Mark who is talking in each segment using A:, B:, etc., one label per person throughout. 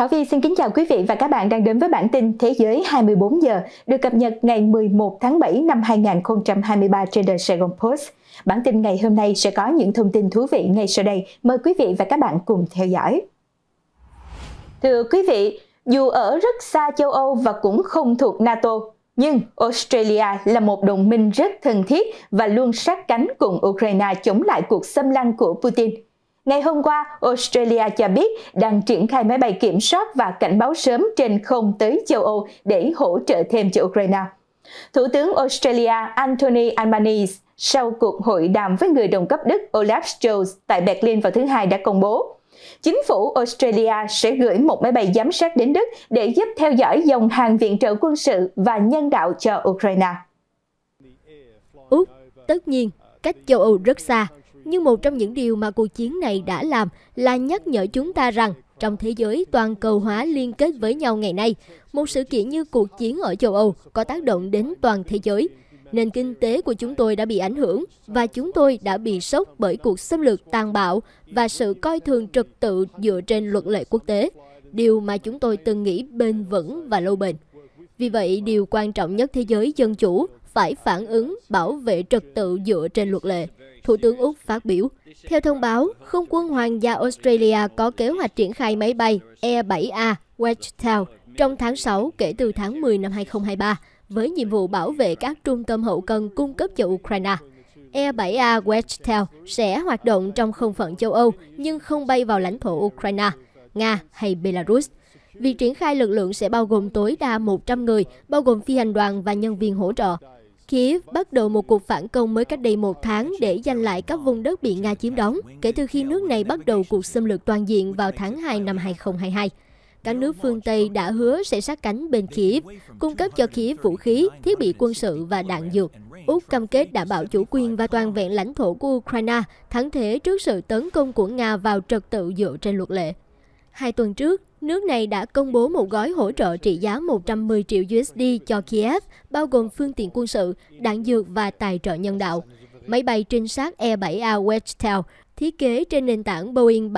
A: Thảo Vi xin kính chào quý vị và các bạn đang đến với bản tin Thế giới 24 giờ được cập nhật ngày 11 tháng 7 năm 2023 trên The Sài Gòn Post. Bản tin ngày hôm nay sẽ có những thông tin thú vị ngay sau đây. Mời quý vị và các bạn cùng theo dõi. Thưa quý vị, dù ở rất xa châu Âu và cũng không thuộc NATO, nhưng Australia là một đồng minh rất thân thiết và luôn sát cánh cùng Ukraine chống lại cuộc xâm lăng của Putin – Ngày hôm qua, Australia cho biết đang triển khai máy bay kiểm soát và cảnh báo sớm trên không tới châu Âu để hỗ trợ thêm cho Ukraine. Thủ tướng Australia Anthony Albanese sau cuộc hội đàm với người đồng cấp Đức Olaf Scholz tại Berlin vào thứ Hai đã công bố. Chính phủ Australia sẽ gửi một máy bay giám sát đến Đức để giúp theo dõi dòng hàng viện trợ quân sự và nhân đạo cho Ukraine. Úc, tất
B: nhiên, cách châu Âu rất xa, nhưng một trong những điều mà cuộc chiến này đã làm là nhắc nhở chúng ta rằng trong thế giới toàn cầu hóa liên kết với nhau ngày nay, một sự kiện như cuộc chiến ở châu Âu có tác động đến toàn thế giới. Nền kinh tế của chúng tôi đã bị ảnh hưởng và chúng tôi đã bị sốc bởi cuộc xâm lược tàn bạo và sự coi thường trật tự dựa trên luật lệ quốc tế, điều mà chúng tôi từng nghĩ bền vững và lâu bền. Vì vậy, điều quan trọng nhất thế giới dân chủ phải phản ứng bảo vệ trật tự dựa trên luật lệ. Thủ tướng Úc phát biểu. Theo thông báo, không quân Hoàng gia Australia có kế hoạch triển khai máy bay E-7A Wedgetail trong tháng 6 kể từ tháng 10 năm 2023 với nhiệm vụ bảo vệ các trung tâm hậu cần cung cấp cho Ukraine. E-7A Wedgetail sẽ hoạt động trong không phận châu Âu nhưng không bay vào lãnh thổ Ukraine, Nga hay Belarus. Việc triển khai lực lượng sẽ bao gồm tối đa 100 người, bao gồm phi hành đoàn và nhân viên hỗ trợ. Kiev bắt đầu một cuộc phản công mới cách đây một tháng để giành lại các vùng đất bị Nga chiếm đóng kể từ khi nước này bắt đầu cuộc xâm lược toàn diện vào tháng 2 năm 2022. Các nước phương Tây đã hứa sẽ sát cánh bên Kiev, cung cấp cho Kiev vũ khí, thiết bị quân sự và đạn dược. Úc cam kết đảm bảo chủ quyền và toàn vẹn lãnh thổ của Ukraine, thắng thế trước sự tấn công của Nga vào trật tự dựa trên luật lệ. Hai tuần trước, nước này đã công bố một gói hỗ trợ trị giá 110 triệu USD cho Kiev, bao gồm phương tiện quân sự, đạn dược và tài trợ nhân đạo. Máy bay trinh sát E-7A Wedgetail, thiết kế trên nền tảng Boeing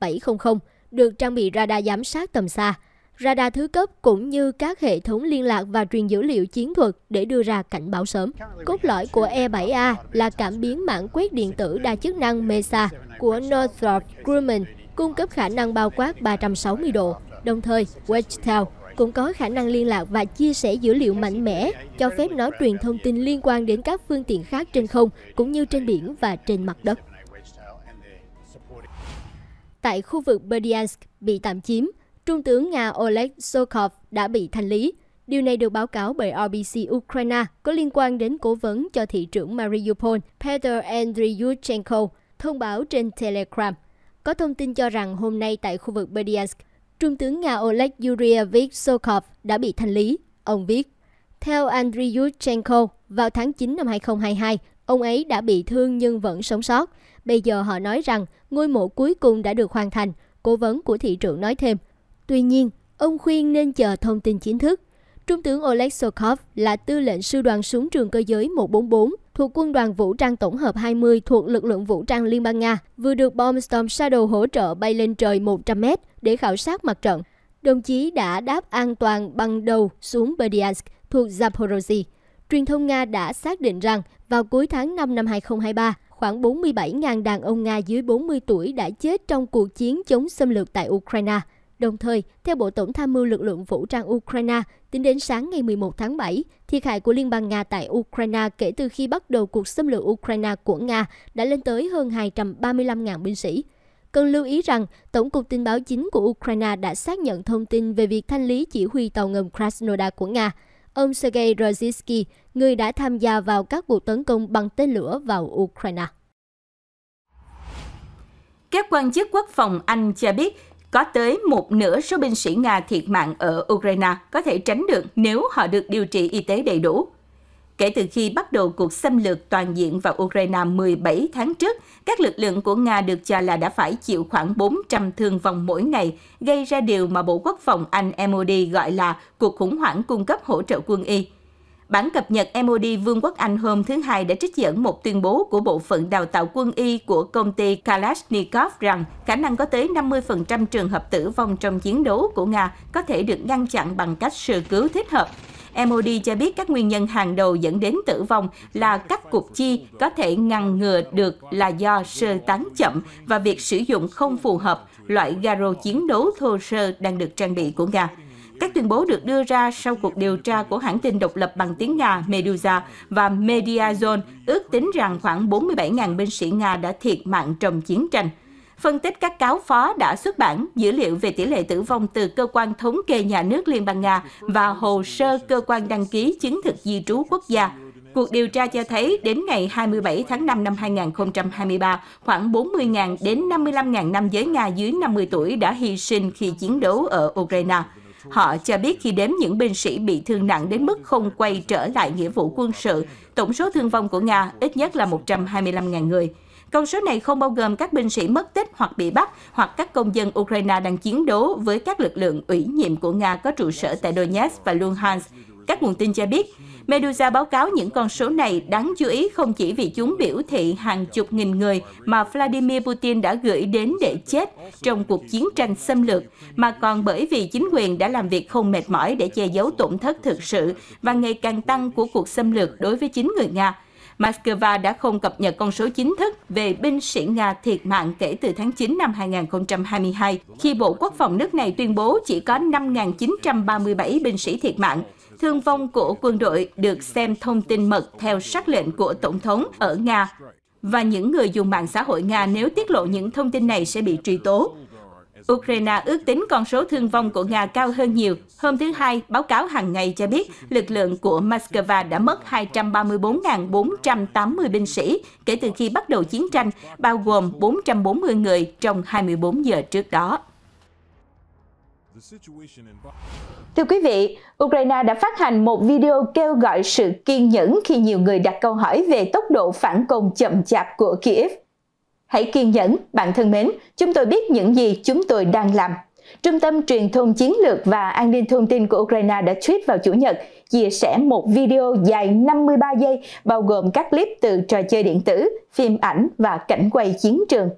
B: 737-700, được trang bị radar giám sát tầm xa, radar thứ cấp cũng như các hệ thống liên lạc và truyền dữ liệu chiến thuật để đưa ra cảnh báo sớm. Cốt lõi của E-7A là cảm biến mạng quét điện tử đa chức năng MESA của Northrop Grumman, cung cấp khả năng bao quát 360 độ. Đồng thời, Wedgetail cũng có khả năng liên lạc và chia sẻ dữ liệu mạnh mẽ, cho phép nó truyền thông tin liên quan đến các phương tiện khác trên không, cũng như trên biển và trên mặt đất. Tại khu vực Berdyansk bị tạm chiếm, Trung tướng Nga Oleg Sokov đã bị thanh lý. Điều này được báo cáo bởi RBC Ukraine có liên quan đến cố vấn cho thị trưởng Mariupol Peter Andriyuchenko thông báo trên Telegram. Có thông tin cho rằng hôm nay tại khu vực Berdyansk, Trung tướng Nga Oleg Yuryevich Sokov đã bị thanh lý. Ông viết, theo Andriy Yushchenko, vào tháng 9 năm 2022, ông ấy đã bị thương nhưng vẫn sống sót. Bây giờ họ nói rằng ngôi mộ cuối cùng đã được hoàn thành, cố vấn của thị trưởng nói thêm. Tuy nhiên, ông khuyên nên chờ thông tin chính thức. Trung tướng Oleg Sokov là tư lệnh sư đoàn súng trường cơ giới 144 thuộc Quân đoàn Vũ trang Tổng hợp 20 thuộc lực lượng vũ trang Liên bang Nga, vừa được bom Storm Shadow hỗ trợ bay lên trời 100 m để khảo sát mặt trận. Đồng chí đã đáp an toàn bằng đầu xuống Berdyansk thuộc Zaporozhye. Truyền thông Nga đã xác định rằng vào cuối tháng 5 năm 2023, khoảng 47.000 đàn ông Nga dưới 40 tuổi đã chết trong cuộc chiến chống xâm lược tại Ukraine – Đồng thời, theo Bộ Tổng tham mưu lực lượng vũ trang Ukraine, tính đến sáng ngày 11 tháng 7, thiệt hại của Liên bang Nga tại Ukraine kể từ khi bắt đầu cuộc xâm lược Ukraine của Nga đã lên tới hơn 235.000 binh sĩ. Cần lưu ý rằng, Tổng cục tin báo chính của Ukraine đã xác nhận thông tin về việc thanh lý chỉ huy tàu ngầm Krasnodar của Nga. Ông Sergei Rozinsky, người đã tham gia vào các cuộc tấn công bằng tên lửa
A: vào Ukraine. Các quan chức quốc phòng Anh cho biết có tới một nửa số binh sĩ Nga thiệt mạng ở Ukraine có thể tránh được nếu họ được điều trị y tế đầy đủ. Kể từ khi bắt đầu cuộc xâm lược toàn diện vào Ukraine 17 tháng trước, các lực lượng của Nga được cho là đã phải chịu khoảng 400 thương vong mỗi ngày, gây ra điều mà Bộ Quốc phòng Anh MOD gọi là cuộc khủng hoảng cung cấp hỗ trợ quân y. Bản cập nhật MOD Vương quốc Anh hôm thứ Hai đã trích dẫn một tuyên bố của Bộ phận Đào tạo quân y của công ty Kalashnikov rằng khả năng có tới 50% trường hợp tử vong trong chiến đấu của Nga có thể được ngăn chặn bằng cách sơ cứu thích hợp. MOD cho biết các nguyên nhân hàng đầu dẫn đến tử vong là các cuộc chi có thể ngăn ngừa được là do sơ tán chậm và việc sử dụng không phù hợp loại garo chiến đấu thô sơ đang được trang bị của Nga. Các tuyên bố được đưa ra sau cuộc điều tra của hãng tin độc lập bằng tiếng Nga Medusa và Mediazone ước tính rằng khoảng 47.000 binh sĩ Nga đã thiệt mạng trong chiến tranh. Phân tích các cáo phó đã xuất bản dữ liệu về tỷ lệ tử vong từ cơ quan thống kê nhà nước Liên bang Nga và hồ sơ cơ quan đăng ký chứng thực di trú quốc gia. Cuộc điều tra cho thấy đến ngày 27 tháng 5 năm 2023, khoảng 40.000 đến 55.000 nam giới Nga dưới 50 tuổi đã hy sinh khi chiến đấu ở Ukraine. Họ cho biết khi đếm những binh sĩ bị thương nặng đến mức không quay trở lại nghĩa vụ quân sự, tổng số thương vong của Nga ít nhất là 125.000 người. Con số này không bao gồm các binh sĩ mất tích hoặc bị bắt hoặc các công dân Ukraine đang chiến đấu với các lực lượng ủy nhiệm của Nga có trụ sở tại Donetsk và Luhansk. Các nguồn tin cho biết, Medusa báo cáo những con số này đáng chú ý không chỉ vì chúng biểu thị hàng chục nghìn người mà Vladimir Putin đã gửi đến để chết trong cuộc chiến tranh xâm lược, mà còn bởi vì chính quyền đã làm việc không mệt mỏi để che giấu tổn thất thực sự và ngày càng tăng của cuộc xâm lược đối với chính người Nga. Moscow đã không cập nhật con số chính thức về binh sĩ Nga thiệt mạng kể từ tháng 9 năm 2022, khi Bộ Quốc phòng nước này tuyên bố chỉ có 5.937 binh sĩ thiệt mạng thương vong của quân đội được xem thông tin mật theo sắc lệnh của Tổng thống ở Nga. Và những người dùng mạng xã hội Nga nếu tiết lộ những thông tin này sẽ bị truy tố. Ukraine ước tính con số thương vong của Nga cao hơn nhiều. Hôm thứ Hai, báo cáo hàng ngày cho biết lực lượng của Moscow đã mất 234.480 binh sĩ kể từ khi bắt đầu chiến tranh, bao gồm 440 người trong 24 giờ trước đó. Thưa quý vị, Ukraine đã phát hành một video kêu gọi sự kiên nhẫn khi nhiều người đặt câu hỏi về tốc độ phản công chậm chạp của Kiev. Hãy kiên nhẫn, bạn thân mến, chúng tôi biết những gì chúng tôi đang làm. Trung tâm Truyền thông Chiến lược và An ninh Thông tin của Ukraine đã tweet vào Chủ nhật chia sẻ một video dài 53 giây bao gồm các clip từ trò chơi điện tử, phim ảnh và cảnh quay chiến trường.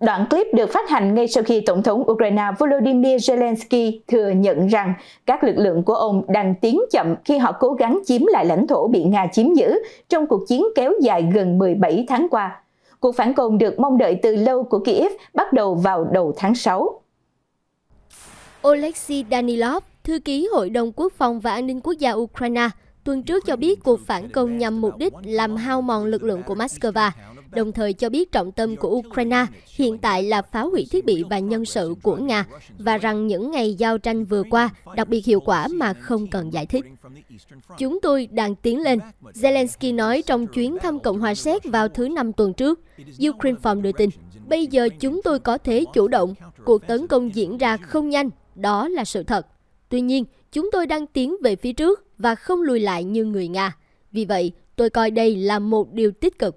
A: Đoạn clip được phát hành ngay sau khi Tổng thống Ukraine Volodymyr Zelensky thừa nhận rằng các lực lượng của ông đang tiến chậm khi họ cố gắng chiếm lại lãnh thổ bị Nga chiếm giữ trong cuộc chiến kéo dài gần 17 tháng qua. Cuộc phản công được mong đợi từ lâu của Kiev bắt đầu vào đầu tháng 6.
B: Oleksiy Danilov, thư ký Hội đồng Quốc phòng và An ninh Quốc gia Ukraine, tuần trước cho biết cuộc phản công nhằm mục đích làm hao mòn lực lượng của Moscow, đồng thời cho biết trọng tâm của Ukraine hiện tại là phá hủy thiết bị và nhân sự của Nga và rằng những ngày giao tranh vừa qua đặc biệt hiệu quả mà không cần giải thích. Chúng tôi đang tiến lên, Zelensky nói trong chuyến thăm Cộng hòa Séc vào thứ Năm tuần trước, Ukraine Phòng đưa tin. Bây giờ chúng tôi có thể chủ động, cuộc tấn công diễn ra không nhanh, đó là sự thật. Tuy nhiên, Chúng tôi đang tiến về phía trước và không lùi lại như người Nga. Vì vậy, tôi coi đây là một điều tích cực.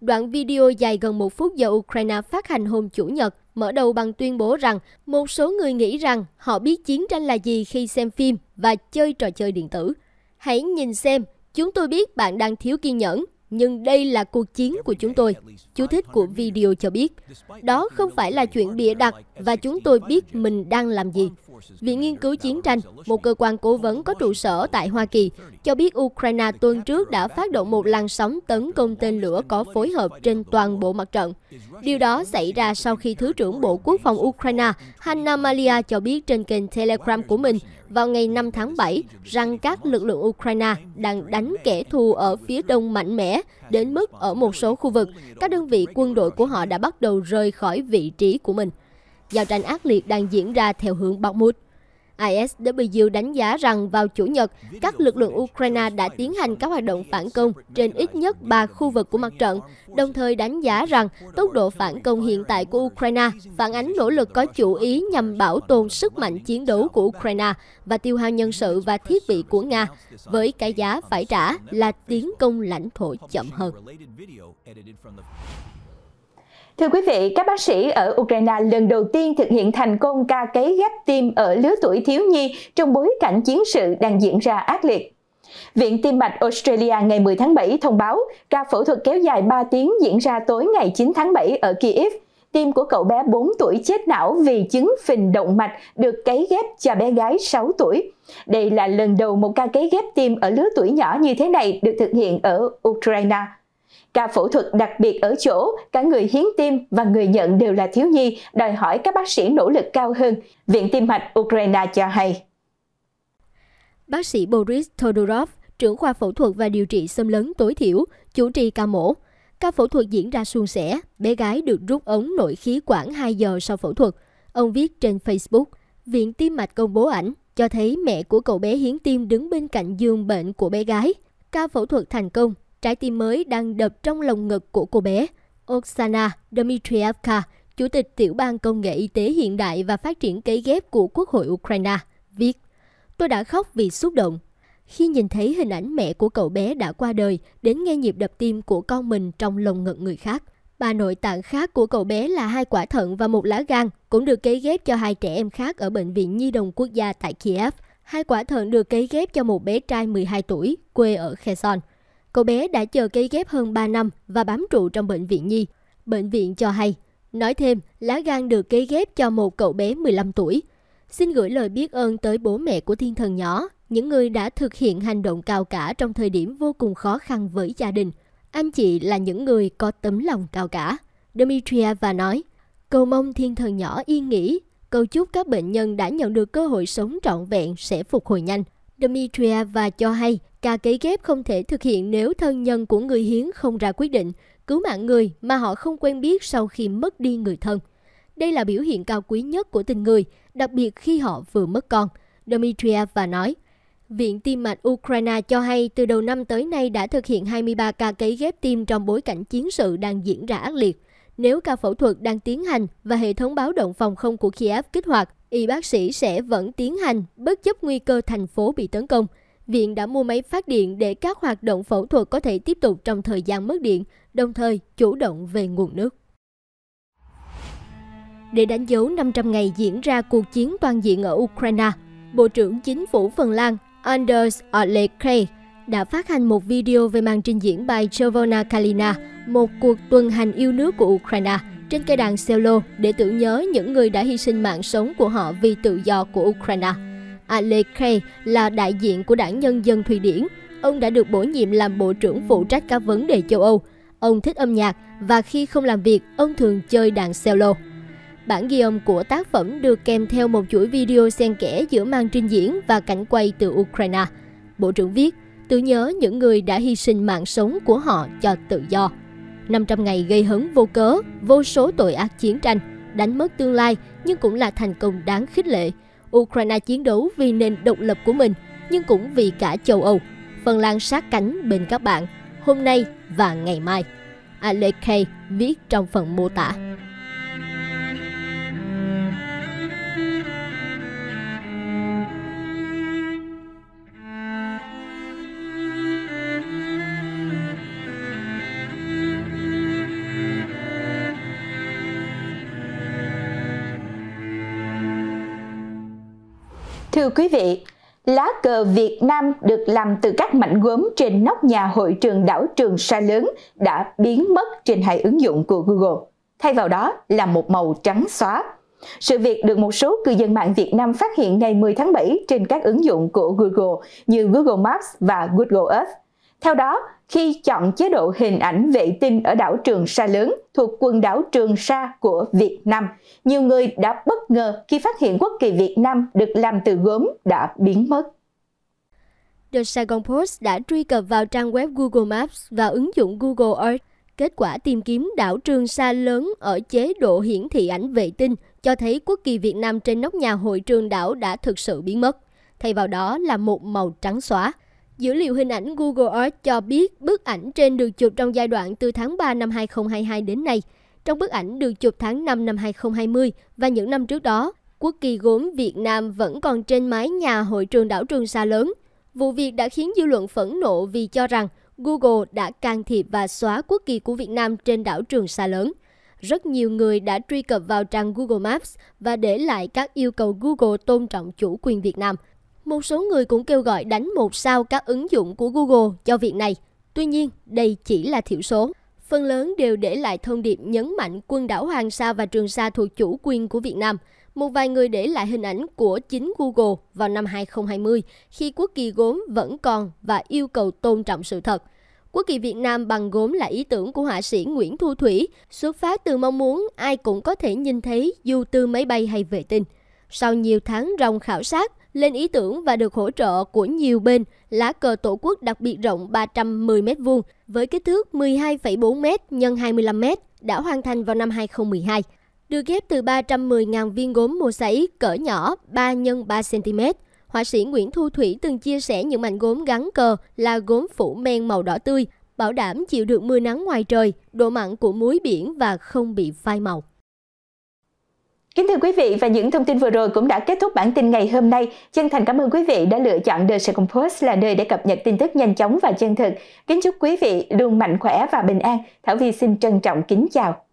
B: Đoạn video dài gần một phút do Ukraine phát hành hôm Chủ nhật mở đầu bằng tuyên bố rằng một số người nghĩ rằng họ biết chiến tranh là gì khi xem phim và chơi trò chơi điện tử. Hãy nhìn xem, chúng tôi biết bạn đang thiếu kiên nhẫn, nhưng đây là cuộc chiến của chúng tôi. Chú thích của video cho biết. Đó không phải là chuyện bịa đặt và chúng tôi biết mình đang làm gì. Viện Nghiên cứu Chiến tranh, một cơ quan cố vấn có trụ sở tại Hoa Kỳ, cho biết Ukraine tuần trước đã phát động một làn sóng tấn công tên lửa có phối hợp trên toàn bộ mặt trận. Điều đó xảy ra sau khi Thứ trưởng Bộ Quốc phòng Ukraine Hanna Malia cho biết trên kênh Telegram của mình vào ngày 5 tháng 7 rằng các lực lượng Ukraine đang đánh kẻ thù ở phía đông mạnh mẽ đến mức ở một số khu vực, các đơn vị quân đội của họ đã bắt đầu rời khỏi vị trí của mình giao tranh ác liệt đang diễn ra theo hướng bọc mút. ISW đánh giá rằng vào Chủ nhật, các lực lượng Ukraine đã tiến hành các hoạt động phản công trên ít nhất 3 khu vực của mặt trận, đồng thời đánh giá rằng tốc độ phản công hiện tại của Ukraine phản ánh nỗ lực có chủ ý nhằm bảo tồn sức mạnh chiến đấu của Ukraine và tiêu hao nhân sự và thiết bị của Nga, với cái giá phải trả là tiến công lãnh thổ chậm hơn.
A: Thưa quý vị, các bác sĩ ở Ukraine lần đầu tiên thực hiện thành công ca cấy ghép tim ở lứa tuổi thiếu nhi trong bối cảnh chiến sự đang diễn ra ác liệt. Viện Tim mạch Australia ngày 10 tháng 7 thông báo ca phẫu thuật kéo dài 3 tiếng diễn ra tối ngày 9 tháng 7 ở Kiev. Tim của cậu bé 4 tuổi chết não vì chứng phình động mạch được cấy ghép cho bé gái 6 tuổi. Đây là lần đầu một ca cấy ghép tim ở lứa tuổi nhỏ như thế này được thực hiện ở Ukraine. Ca phẫu thuật đặc biệt ở chỗ, cả người hiến tim và người nhận đều là thiếu nhi, đòi hỏi các bác sĩ nỗ lực cao hơn, Viện Tim mạch Ukraine cho hay. Bác sĩ
B: Boris Todorov, trưởng khoa phẫu thuật và điều trị xâm lấn tối thiểu, chủ trì ca mổ. Ca phẫu thuật diễn ra suôn sẻ, bé gái được rút ống nội khí quản 2 giờ sau phẫu thuật. Ông viết trên Facebook, Viện Tim mạch công bố ảnh cho thấy mẹ của cậu bé hiến tim đứng bên cạnh giường bệnh của bé gái. Ca phẫu thuật thành công, Trái tim mới đang đập trong lồng ngực của cô bé. Oksana Dmitrievka, Chủ tịch Tiểu ban Công nghệ Y tế Hiện đại và Phát triển Cấy ghép của Quốc hội Ukraine, viết Tôi đã khóc vì xúc động. Khi nhìn thấy hình ảnh mẹ của cậu bé đã qua đời đến nghe nhịp đập tim của con mình trong lồng ngực người khác, Bà nội tạng khác của cậu bé là hai quả thận và một lá gan cũng được cấy ghép cho hai trẻ em khác ở Bệnh viện Nhi đồng Quốc gia tại Kiev. Hai quả thận được cấy ghép cho một bé trai 12 tuổi, quê ở Kherson. Cậu bé đã chờ cây ghép hơn 3 năm và bám trụ trong bệnh viện Nhi. Bệnh viện cho hay, nói thêm, lá gan được cấy ghép cho một cậu bé 15 tuổi. Xin gửi lời biết ơn tới bố mẹ của thiên thần nhỏ, những người đã thực hiện hành động cao cả trong thời điểm vô cùng khó khăn với gia đình. Anh chị là những người có tấm lòng cao cả. Demetria và nói, cầu mong thiên thần nhỏ yên nghỉ, cầu chúc các bệnh nhân đã nhận được cơ hội sống trọn vẹn sẽ phục hồi nhanh. Demetria và cho hay ca cấy ghép không thể thực hiện nếu thân nhân của người hiến không ra quyết định cứu mạng người mà họ không quen biết sau khi mất đi người thân. Đây là biểu hiện cao quý nhất của tình người, đặc biệt khi họ vừa mất con, Demetria và nói. Viện Tim mạch Ukraine cho hay từ đầu năm tới nay đã thực hiện 23 ca cấy ghép tim trong bối cảnh chiến sự đang diễn ra ác liệt. Nếu ca phẫu thuật đang tiến hành và hệ thống báo động phòng không của Kiev kích hoạt, y bác sĩ sẽ vẫn tiến hành bất chấp nguy cơ thành phố bị tấn công. Viện đã mua máy phát điện để các hoạt động phẫu thuật có thể tiếp tục trong thời gian mất điện, đồng thời chủ động về nguồn nước. Để đánh dấu 500 ngày diễn ra cuộc chiến toàn diện ở Ukraine, Bộ trưởng Chính phủ Phần Lan Anders Ollekre đã phát hành một video về màn trình diễn bài Jovona Kalina, một cuộc tuần hành yêu nước của Ukraine trên cây đàn cello để tưởng nhớ những người đã hy sinh mạng sống của họ vì tự do của Ukraine. Alekei là đại diện của đảng Nhân dân Thụy Điển. Ông đã được bổ nhiệm làm Bộ trưởng phụ trách các vấn đề châu Âu. Ông thích âm nhạc và khi không làm việc, ông thường chơi đàn cello. Bản ghi âm của tác phẩm được kèm theo một chuỗi video xen kẽ giữa màn trình diễn và cảnh quay từ Ukraine. Bộ trưởng viết, tưởng nhớ những người đã hy sinh mạng sống của họ cho tự do. 500 ngày gây hấn vô cớ, vô số tội ác chiến tranh, đánh mất tương lai nhưng cũng là thành công đáng khích lệ. Ukraine chiến đấu vì nền độc lập của mình nhưng cũng vì cả châu Âu. Phần Lan sát cánh bên các bạn hôm nay và ngày mai. Alexei viết trong phần mô tả.
A: Thưa quý vị, lá cờ Việt Nam được làm từ các mảnh gốm trên nóc nhà hội trường đảo Trường Sa lớn đã biến mất trên hệ ứng dụng của Google. Thay vào đó là một màu trắng xóa. Sự việc được một số cư dân mạng Việt Nam phát hiện ngày 10 tháng 7 trên các ứng dụng của Google như Google Maps và Google Earth. Theo đó, khi chọn chế độ hình ảnh vệ tinh ở đảo Trường Sa lớn thuộc quần đảo Trường Sa của Việt Nam, nhiều người đã bất ngờ khi phát hiện quốc kỳ Việt Nam được làm từ gốm đã biến mất.
B: The Saigon Post đã truy cập vào trang web Google Maps và ứng dụng Google Earth. Kết quả tìm kiếm đảo Trường Sa lớn ở chế độ hiển thị ảnh vệ tinh cho thấy quốc kỳ Việt Nam trên nóc nhà hội trường đảo đã thực sự biến mất. Thay vào đó là một màu trắng xóa – Dữ liệu hình ảnh Google Earth cho biết bức ảnh trên được chụp trong giai đoạn từ tháng 3 năm 2022 đến nay. Trong bức ảnh được chụp tháng 5 năm 2020 và những năm trước đó, quốc kỳ gốm Việt Nam vẫn còn trên mái nhà hội trường đảo Trường Sa lớn. Vụ việc đã khiến dư luận phẫn nộ vì cho rằng Google đã can thiệp và xóa quốc kỳ của Việt Nam trên đảo Trường Sa lớn. Rất nhiều người đã truy cập vào trang Google Maps và để lại các yêu cầu Google tôn trọng chủ quyền Việt Nam – một số người cũng kêu gọi đánh một sao các ứng dụng của Google cho việc này. Tuy nhiên, đây chỉ là thiểu số. Phần lớn đều để lại thông điệp nhấn mạnh quân đảo Hoàng Sa và Trường Sa thuộc chủ quyền của Việt Nam. Một vài người để lại hình ảnh của chính Google vào năm 2020 khi quốc kỳ gốm vẫn còn và yêu cầu tôn trọng sự thật. Quốc kỳ Việt Nam bằng gốm là ý tưởng của họa sĩ Nguyễn Thu Thủy, xuất phát từ mong muốn ai cũng có thể nhìn thấy dù từ máy bay hay vệ tinh. Sau nhiều tháng ròng khảo sát, lên ý tưởng và được hỗ trợ của nhiều bên, lá cờ tổ quốc đặc biệt rộng 310 m2 với kích thước 12,4 m x 25 m đã hoàn thành vào năm 2012. Được ghép từ 310.000 viên gốm mosaic cỡ nhỏ 3 x 3 cm. Họa sĩ Nguyễn Thu Thủy từng chia sẻ những mảnh gốm gắn cờ là gốm phủ men màu đỏ tươi, bảo đảm chịu được mưa nắng ngoài trời, độ mặn của muối biển và không bị phai màu.
A: Kính thưa quý vị và những thông tin vừa rồi cũng đã kết thúc bản tin ngày hôm nay. Chân thành cảm ơn quý vị đã lựa chọn The Second Post là nơi để cập nhật tin tức nhanh chóng và chân thực. Kính chúc quý vị luôn mạnh khỏe và bình an. Thảo Vi xin trân trọng kính chào.